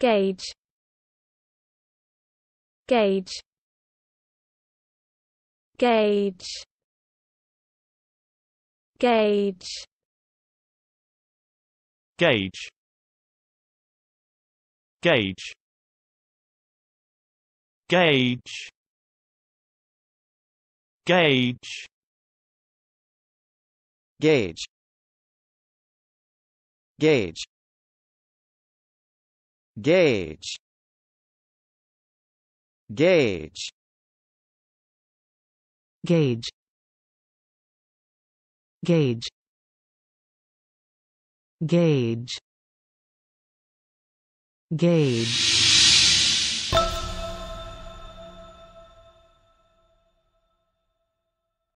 gauge gauge gauge gauge gauge gauge gauge gauge gauge gauge gauge gauge gauge gauge gauge gauge